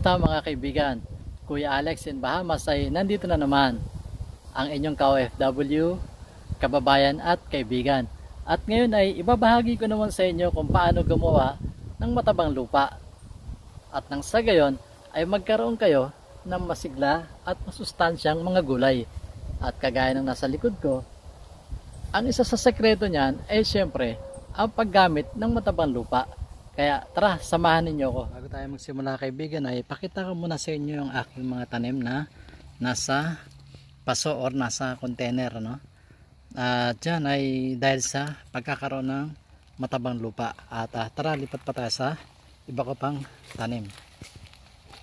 Kamusta mga kaibigan? Kuya Alex in Bahamas ay nandito na naman ang inyong ka-OFW, kababayan at kaibigan. At ngayon ay ibabahagi ko naman sa inyo kung paano gumawa ng matabang lupa. At nang sa gayon ay magkaroon kayo ng masigla at masustansyang mga gulay. At kagaya ng nasa likod ko, ang isa sa sekreto niyan ay siyempre ang paggamit ng matabang lupa kaya tara, samahan ninyo ako. Bago tayo magsimula kaibigan ay pakita ko muna sa inyo yung aking mga tanim na nasa paso or nasa container. No? At yan ay dahil sa pagkakaroon ng matabang lupa. At uh, tara, lipat pa tayo sa iba ko pang tanim.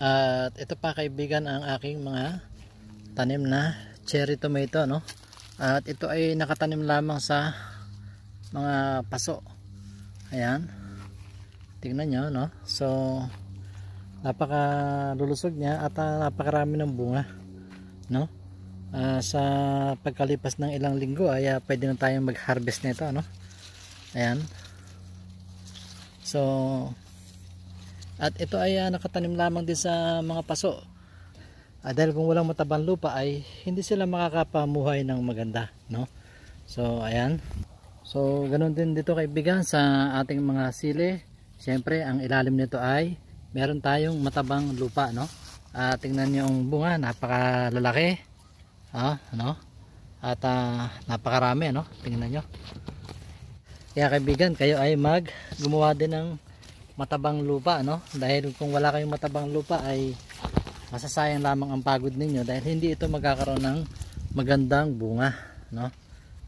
At ito pa kaibigan ang aking mga tanim na cherry tomato no. At ito ay nakatanim lamang sa mga paso. Ayan tingnan nyo no so napaka lulusog niya at uh, napakarami ng bunga no uh, sa pagkalipas ng ilang linggo ay uh, pwede na tayong mag harvest nito no ayan so at ito ay uh, nakatanim lamang din sa mga paso uh, dahil kung walang matabang lupa ay hindi sila makakapamuhay ng maganda no so ayan so ganoon din dito kaibigan sa ating mga sili Siyempre, ang ilalim nito ay meron tayong matabang lupa, no? Uh, tingnan niyo ang bunga, napakalalaki. Ha, uh, ano? At uh, napakarami, no? Tingnan niyo. Kaya kaibigan, kayo ay mag gumawa din ng matabang lupa, no? Dahil kung wala kayong matabang lupa ay masasayang lamang ang pagod ninyo dahil hindi ito magkakaroon ng magandang bunga, no?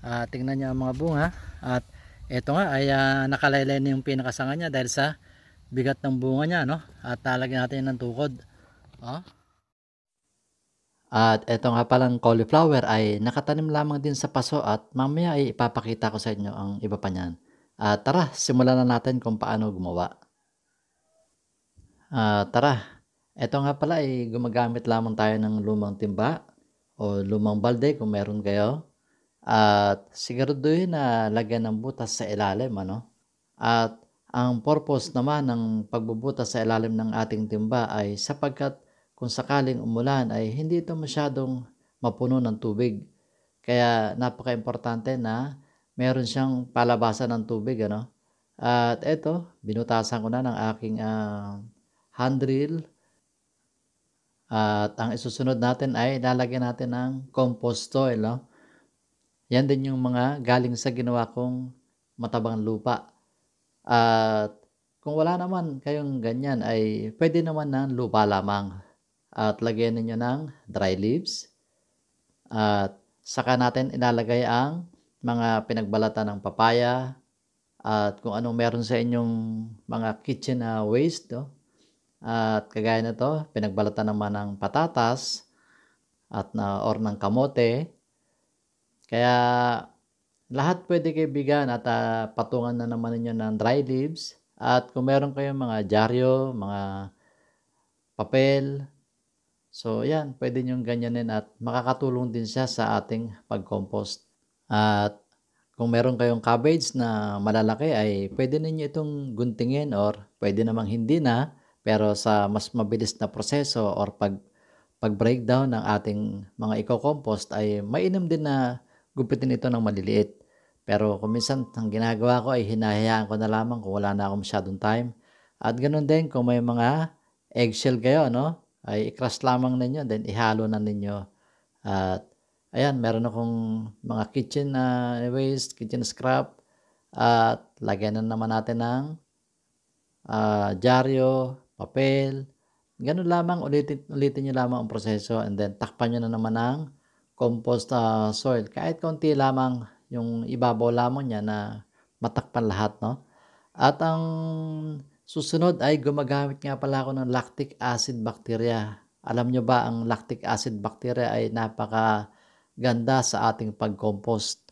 Uh, tingnan niyo ang mga bunga at ito nga ay uh, nakalaylay na yung pinakasanga niya dahil sa bigat ng bunga niya no at talagyan natin ng tukod oh. at ito nga palang cauliflower ay nakatanim lamang din sa paso at mamaya ay ipapakita ko sa inyo ang iba pa niyan at tara simulan na natin kung paano gumawa uh, tara ito nga pala ay gumagamit lamang tayo ng lumang timba o lumang balde kung meron kayo at siguraduhin na lagyan ng butas sa ilalim. Ano? At ang purpose naman ng pagbubutas sa ilalim ng ating timba ay sapagkat kung sakaling umulan ay hindi ito masyadong mapuno ng tubig. Kaya napaka-importante na meron siyang palabasan ng tubig. Ano? At eto, binutasan ko na ng aking uh, hand drill. At ang isusunod natin ay lalagyan natin ng compost oil. No? Yan din yung mga galing sa ginawa kong matabang lupa. At kung wala naman kayong ganyan ay pwede naman ng lupa lamang. At lagyan ninyo ng dry leaves. At saka natin ilalagay ang mga pinagbalata ng papaya at kung anong meron sa inyong mga kitchen waste. No? At kagaya nito, pinagbalata naman ng patatas at na, or ng kamote kaya lahat pwede kayo bigan at uh, patungan na naman ninyo ng dry leaves. At kung meron kayong mga dyaryo, mga papel, so yan, pwede nyong ganyanin at makakatulong din siya sa ating pag-compost. At kung meron kayong cabbage na malalaki ay pwede ninyo itong guntingin or pwede namang hindi na pero sa mas mabilis na proseso or pag pag-breakdown ng ating mga eco-compost ay mainam din na gupitin ito ng maliliit. Pero kung minsan ang ginagawa ko ay hinahayaan ko na lamang kung wala na akong masyadong time. At ganoon din kung may mga eggshell kayo, no? Ay i-crush lamang ninyo, then ihalo na ninyo. At ayan, meron akong mga kitchen na uh, waste, kitchen scrap. At lagyan na naman natin ng uh, dyaryo, papel. Ganun lamang, ulitin, ulitin nyo lamang ang proseso and then takpan nyo na naman ng compost uh, soil. Kahit konti lamang yung ibabola mo niya na matakpan lahat, no? At ang susunod ay gumagamit nga pala ako ng lactic acid bacteria. Alam nyo ba ang lactic acid bacteria ay napaka ganda sa ating pag-compost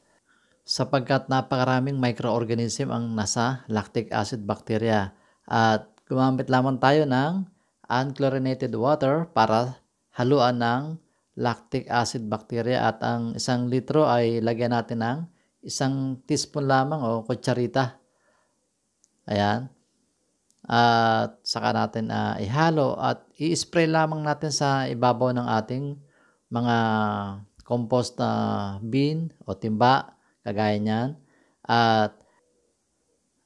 sapagkat napakaraming microorganism ang nasa lactic acid bacteria at gumamit lamang tayo ng unchlorinated water para haluan ng lactic acid bacteria at ang isang litro ay lagyan natin ng isang teaspoon lamang o kutsarita. Ayan. At saka natin uh, ihalo at i-spray lamang natin sa ibabaw ng ating mga compost na ah, bin o timba, kagaya niyan. At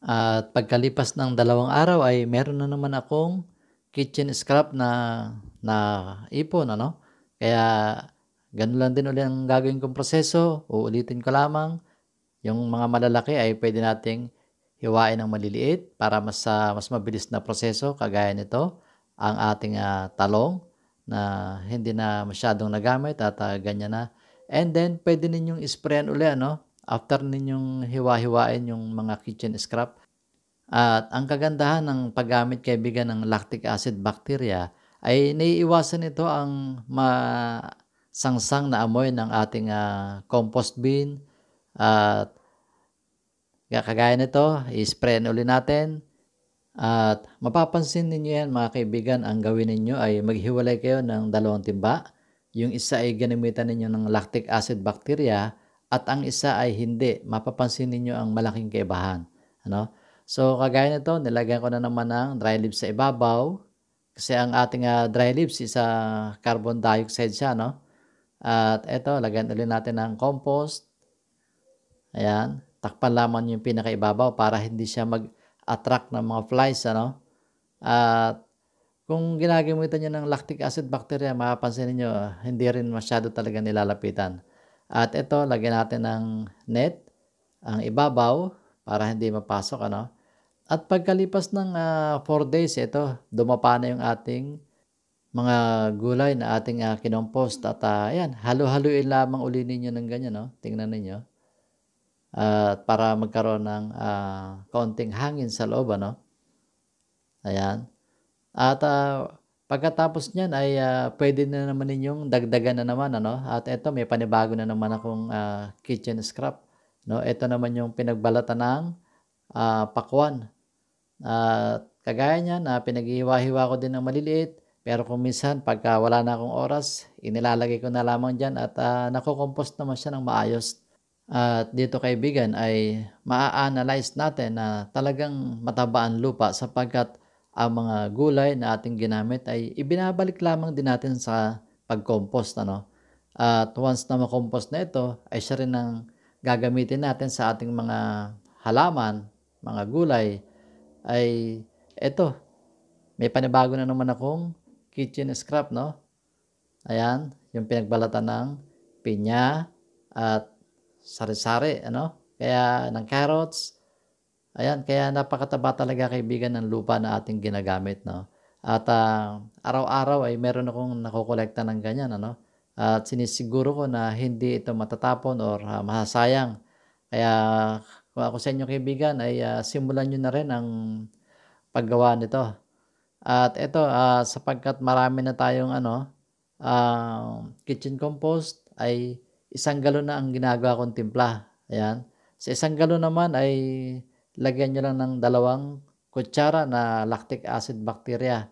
at pagkalipas ng dalawang araw ay meron na naman akong kitchen scrap na na ipon ano kaya, ganun lang din ulit ang gagawin kong proseso. Uulitin ko lamang. Yung mga malalaki ay pwede nating hiwain ng maliliit para mas, uh, mas mabilis na proseso kagaya nito ang ating uh, talong na hindi na masyadong nagamit at uh, ganyan na. And then, pwede ninyong isprayan uli, ano? After ninyong hiwa-hiwain yung mga kitchen scrap. At ang kagandahan ng paggamit kaibigan ng lactic acid bacteria ay naiiwasan ito ang masangsang na amoy ng ating uh, compost bin at uh, kagaya nito, i-spray ulit natin at mapapansin ninyo yan mga kaibigan, ang gawin ninyo ay maghiwalay kayo ng dalawang timba. Yung isa ay ginamitan ninyo ng lactic acid bacteria at ang isa ay hindi. Mapapansin ninyo ang malaking kaibahan. Ano? So kagaya nito, nilagyan ko na naman ng dry leaves sa ibabaw kasi ang ating uh, dry leaves is uh, carbon dioxide siya, no? At ito, lagyan ulit natin ng compost. Ayan. Takpan lamang yung pinakaibabaw para hindi siya mag-attract ng mga flies, ano? At kung ginagamitan niyo ng lactic acid bacteria, mapapansin niyo hindi rin masyado talaga nilalapitan. At ito, lagyan natin ng net, ang ibabaw, para hindi mapasok, ano? At pagkalipas ng 4 uh, ah, days, ito, dumapa na yung ating mga gulay na ating uh, kinompost. At uh, ayan, halo-haluin lamang uli ninyo ng ganyan, no? Tingnan ninyo. At uh, para magkaroon ng uh, kaunting hangin sa loob, ano? Ayan. At uh, pagkatapos niyan ay uh, pwede na naman ninyong dagdagan na naman, ano? At ito, may panibago na naman akong uh, kitchen scrap. No? Ito naman yung pinagbalatan ng uh, pakwan at kagaya niyan, uh, ah, pinag-iwa-hiwa ko din ng maliliit. Pero kung minsan, pagka wala na akong oras, inilalagay ko na lamang dyan at uh, ah, nakukompost naman siya ng maayos. At uh, dito kaibigan ay maa-analyze natin na talagang mataba ang lupa sapagkat ang mga gulay na ating ginamit ay ibinabalik lamang din natin sa pag-compost. Ano? At once na makompost na ito, ay siya rin ang gagamitin natin sa ating mga halaman, mga gulay, ay eto, may panibago na naman akong kitchen scrap, no? Ayan, yung pinagbalatan ng pinya at sari-sari, ano? Kaya ng carrots. Ayan, kaya napakataba talaga kaibigan ng lupa na ating ginagamit, no? At uh, araw-araw ay meron akong nakokolekta ng ganyan, ano? At sinisiguro ko na hindi ito matatapon or uh, ah, masasayang. Kaya kung ako sa inyo kaibigan ay uh, simulan nyo na rin ang paggawa nito. At ito, uh, ah, sapagkat marami na tayong ano, uh, kitchen compost ay isang galon na ang ginagawa kong timpla. Ayan. Sa isang galon naman ay lagyan nyo lang ng dalawang kutsara na lactic acid bacteria.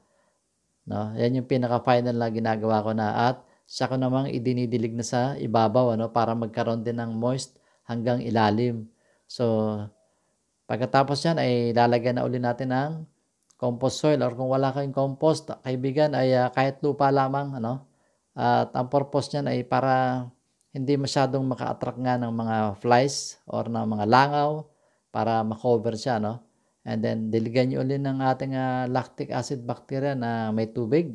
No? Yan yung pinaka-final na ginagawa ko na. At siya ko namang idinidilig na sa ibabaw ano, para magkaroon din ng moist hanggang ilalim. So, pagkatapos yan ay lalagyan na uli natin ng compost soil or kung wala kayong compost, kaibigan ay uh, kahit lupa lamang, ano? At ang purpose niyan ay para hindi masyadong maka-attract nga ng mga flies or ng mga langaw para makover siya, no? And then, diligan nyo ulit ng ating uh, lactic acid bacteria na may tubig.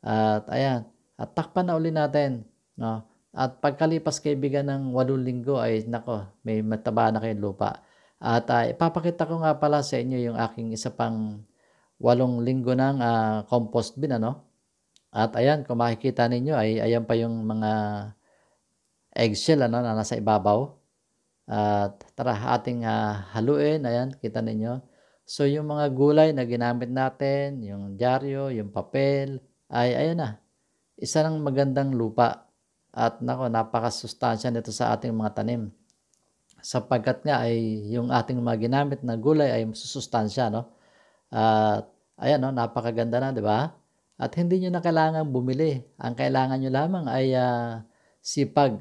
At ayan, at takpan na uli natin, no? At pagkalipas kaibigan ng walong linggo ay nako, may mataba na kayong lupa. At uh, ipapakita ko nga pala sa inyo yung aking isa pang walong linggo ng uh, compost bin ano. At ayan, kung makikita ninyo ay ayan pa yung mga eggshell ano na nasa ibabaw. At tara ating uh, haluin, ayan, kita ninyo. So yung mga gulay na ginamit natin, yung dyaryo, yung papel, ay ayan na. Isa ng magandang lupa at nako, napakasustansya nito sa ating mga tanim. Sapagkat nga ay yung ating mga ginamit na gulay ay susustansya, no? At ayan, no, napakaganda na, di ba? At hindi niyo na kailangan bumili. Ang kailangan niyo lamang ay uh, sipag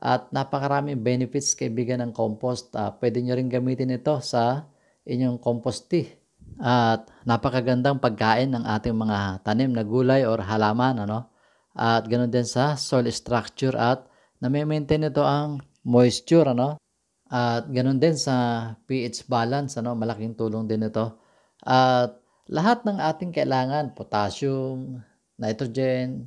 at napakaraming benefits kaibigan ng compost. Uh, pwede niyo ring gamitin ito sa inyong compost tea. At napakagandang pagkain ng ating mga tanim na gulay or halaman. Ano? At ganoon din sa soil structure at nami-maintain nito ang moisture ano. At ganoon din sa pH balance ano, malaking tulong din ito. At lahat ng ating kailangan, potassium, nitrogen,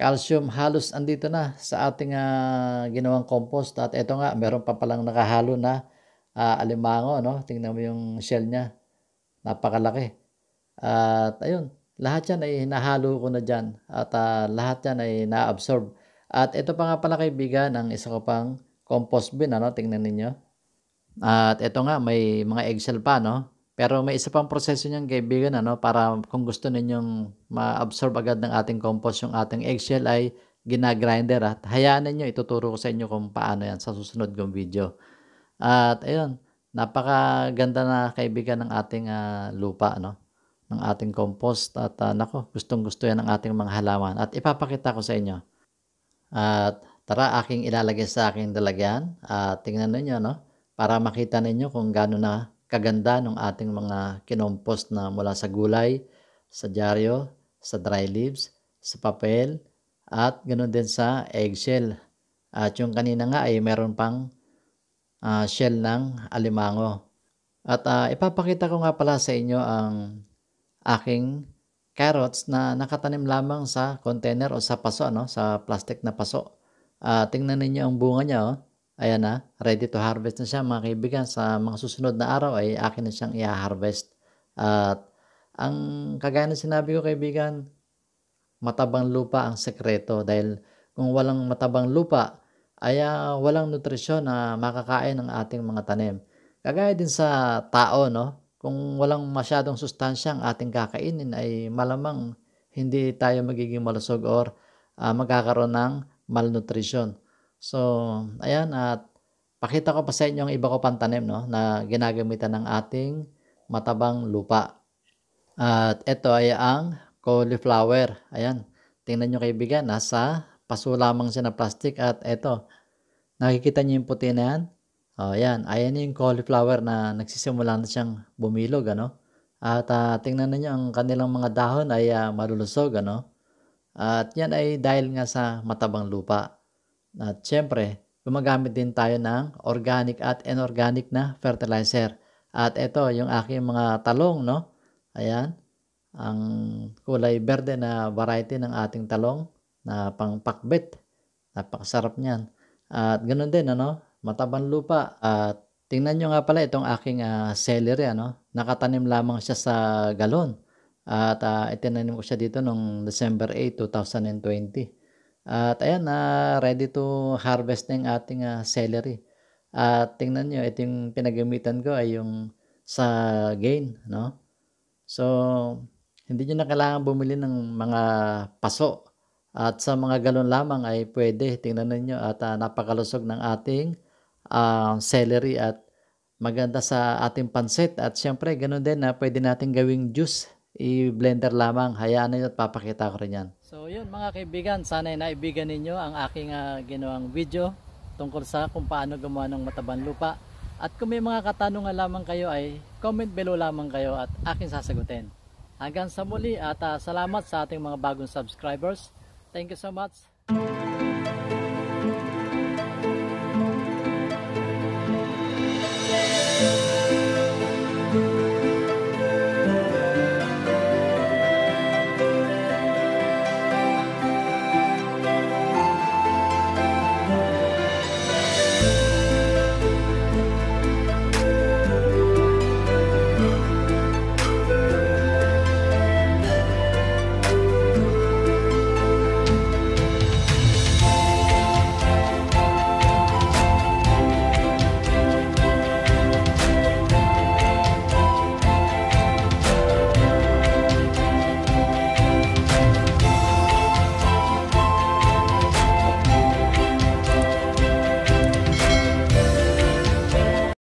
calcium halos andito na sa ating uh, ginawang compost at ito nga meron pa palang nakahalo na uh, alimango no tingnan mo yung shell niya napakalaki at ayun lahat yan ay nahalo ko na dyan at uh, lahat yan ay na-absorb. At ito pa nga pala kaibigan ng isa ko pang compost bin, ano? tingnan ninyo. At ito nga, may mga eggshell pa, no? Pero may isa pang proseso niyan kaibigan, ano? para kung gusto ninyong ma-absorb agad ng ating compost yung ating eggshell ay ginagrinder at hayaan ninyo, ituturo ko sa inyo kung paano yan sa susunod kong video. At ayun, napakaganda na kaibigan ng ating uh, lupa, no? ng ating compost at uh, ah, nako, gustong gusto yan ng ating mga halaman at ipapakita ko sa inyo. At tara aking ilalagay sa aking dalagyan at tingnan niyo no para makita ninyo kung gaano na kaganda ng ating mga kinompost na mula sa gulay, sa dyaryo, sa dry leaves, sa papel at ganoon din sa eggshell. At yung kanina nga ay meron pang uh, shell ng alimango. At uh, ipapakita ko nga pala sa inyo ang aking carrots na nakatanim lamang sa container o sa paso, ano, sa plastic na paso. Uh, tingnan ninyo ang bunga niya, oh. Ayan na, ah, ready to harvest na siya mga kaibigan. Sa mga susunod na araw ay akin na siyang i-harvest. At ang kagaya na sinabi ko kaibigan, matabang lupa ang sekreto dahil kung walang matabang lupa ay ah, walang nutrisyon na makakain ng ating mga tanim. Kagaya din sa tao, no? Kung walang masyadong sustansya ang ating kakainin ay malamang hindi tayo magiging malusog or uh, magkakaroon ng malnutrition. So, ayan at pakita ko pa sa inyo ang iba ko pang tanim no, na ginagamitan ng ating matabang lupa. At ito ay ang cauliflower. Ayan, tingnan nyo kaibigan, nasa paso lamang siya na plastic at ito, nakikita nyo yung puti na yan? Oh, yan. Ayan yung cauliflower na nagsisimula na siyang bumilog, ano? At uh, tingnan ninyo ang kanilang mga dahon ay uh, malulusog, ano? At yan ay dahil nga sa matabang lupa. At syempre, gumagamit din tayo ng organic at inorganic na fertilizer. At ito, yung aking mga talong, no? Ayan, ang kulay berde na variety ng ating talong na pangpakbit. Napakasarap niyan. At ganoon din, ano? matabang lupa at tingnan nyo nga pala itong aking uh, celery ano nakatanim lamang siya sa galon at uh, itinanim ko siya dito nung December 8, 2020 at ayan na uh, ready to harvest ng ating uh, celery at tingnan nyo itong yung pinagamitan ko ay yung sa gain no so hindi nyo na kailangan bumili ng mga paso at sa mga galon lamang ay pwede tingnan niyo at uh, napakalusog ng ating uh, celery at maganda sa ating pansit. At syempre, ganun din na pwede natin gawing juice. I-blender lamang. Hayaan ninyo at papakita ko rin yan. So yun mga kaibigan, sana'y naibigan ninyo ang aking uh, ginawang video tungkol sa kung paano gumawa ng mataban lupa. At kung may mga katanungan lamang kayo ay comment below lamang kayo at akin sasagutin. Hanggang sa muli at uh, salamat sa ating mga bagong subscribers. Thank you so much.